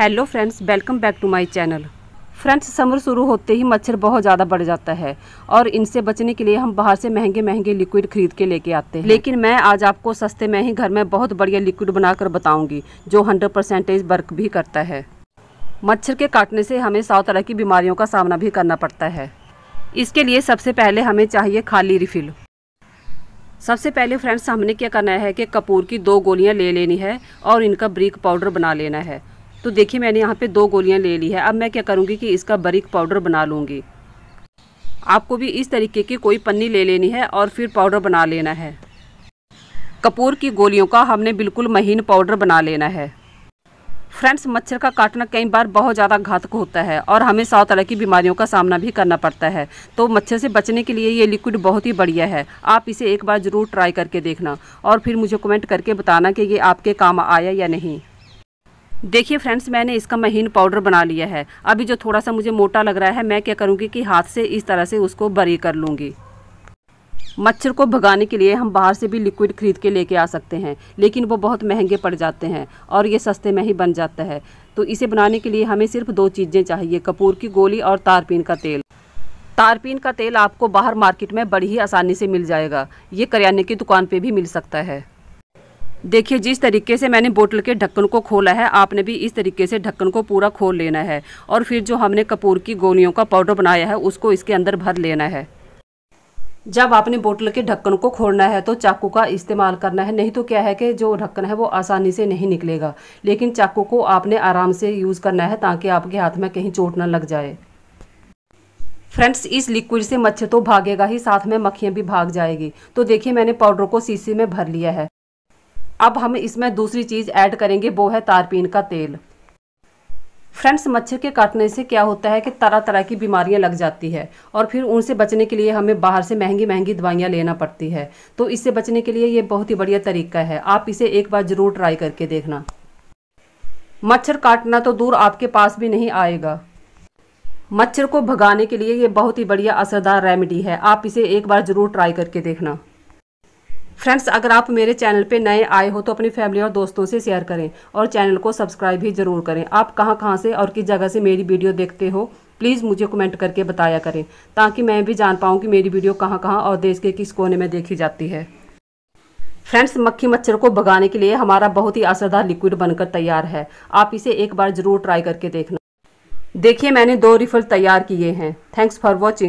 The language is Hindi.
hello friends welcome back to my channel friends summer शुरू होते ही मच्छर बहुत ज़्यादा बढ़ जाता है और इनसे बचने के लिए हम बाहर से महंगे महंगे लिक्विड खरीद के लेके आते हैं लेकिन मैं आज आपको सस्ते में ही घर में बहुत बढ़िया लिक्विड बनाकर बताऊंगी जो हंड्रेड परसेंटेज वर्क भी करता है मच्छर के काटने से हमें सौ तरह की बीमारियों का सामना भी करना पड़ता है इसके लिए सबसे पहले हमें चाहिए खाली रिफिल सबसे पहले फ्रेंड्स हमने क्या करना है कि कपूर की दो गोलियाँ ले लेनी है और इनका ब्रिक पाउडर बना लेना है तो देखिए मैंने यहाँ पे दो गोलियाँ ले ली है अब मैं क्या करूँगी कि इसका बरीक पाउडर बना लूँगी आपको भी इस तरीके की कोई पन्नी ले लेनी है और फिर पाउडर बना लेना है कपूर की गोलियों का हमने बिल्कुल महीन पाउडर बना लेना है फ्रेंड्स मच्छर का काटना कई बार बहुत ज़्यादा घातक होता है और हमें सौ तरह की बीमारियों का सामना भी करना पड़ता है तो मच्छर से बचने के लिए ये लिक्विड बहुत ही बढ़िया है आप इसे एक बार ज़रूर ट्राई करके देखना और फिर मुझे कमेंट करके बताना कि ये आपके काम आया या नहीं देखिए फ्रेंड्स मैंने इसका महीन पाउडर बना लिया है अभी जो थोड़ा सा मुझे मोटा लग रहा है मैं क्या करूँगी कि हाथ से इस तरह से उसको बरी कर लूँगी मच्छर को भगाने के लिए हम बाहर से भी लिक्विड खरीद के लेके आ सकते हैं लेकिन वो बहुत महंगे पड़ जाते हैं और ये सस्ते में ही बन जाता है तो इसे बनाने के लिए हमें सिर्फ दो चीज़ें चाहिए कपूर की गोली और तारपीन का तेल तारपीन का तेल आपको बाहर मार्केट में बड़ी ही आसानी से मिल जाएगा ये करियाने की दुकान पर भी मिल सकता है देखिए जिस तरीके से मैंने बोतल के ढक्कन को खोला है आपने भी इस तरीके से ढक्कन को पूरा खोल लेना है और फिर जो हमने कपूर की गोलियों का पाउडर बनाया है उसको इसके अंदर भर लेना है जब आपने बोतल के ढक्कन को खोलना है तो चाकू का इस्तेमाल करना है नहीं तो क्या है कि जो ढक्कन है वो आसानी से नहीं निकलेगा लेकिन चाकू को आपने आराम से यूज़ करना है ताकि आपके हाथ में कहीं चोट ना लग जाए फ्रेंड्स इस लिक्विड से मच्छर तो भागेगा ही साथ में मक्खियाँ भी भाग जाएगी तो देखिए मैंने पाउडर को शीशे में भर लिया है अब हम इसमें दूसरी चीज़ ऐड करेंगे वो है तारपीन का तेल फ्रेंड्स मच्छर के काटने से क्या होता है कि तरह तरह की बीमारियां लग जाती है और फिर उनसे बचने के लिए हमें बाहर से महंगी महंगी दवाइयां लेना पड़ती है तो इससे बचने के लिए ये बहुत ही बढ़िया तरीका है आप इसे एक बार ज़रूर ट्राई करके देखना मच्छर काटना तो दूर आपके पास भी नहीं आएगा मच्छर को भगाने के लिए ये बहुत ही बढ़िया असरदार रेमेडी है आप इसे एक बार ज़रूर ट्राई करके देखना फ्रेंड्स अगर आप मेरे चैनल पे नए आए हो तो अपनी फैमिली और दोस्तों से शेयर करें और चैनल को सब्सक्राइब भी ज़रूर करें आप कहाँ कहाँ से और किस जगह से मेरी वीडियो देखते हो प्लीज़ मुझे कमेंट करके बताया करें ताकि मैं भी जान पाऊँ कि मेरी वीडियो कहाँ कहाँ और देश के किस कोने में देखी जाती है फ्रेंड्स मक्खी मच्छर को भगाने के लिए हमारा बहुत ही असरदार लिक्विड बनकर तैयार है आप इसे एक बार ज़रूर ट्राई करके देखना देखिए मैंने दो रिफल तैयार किए हैं थैंक्स फॉर वॉचिंग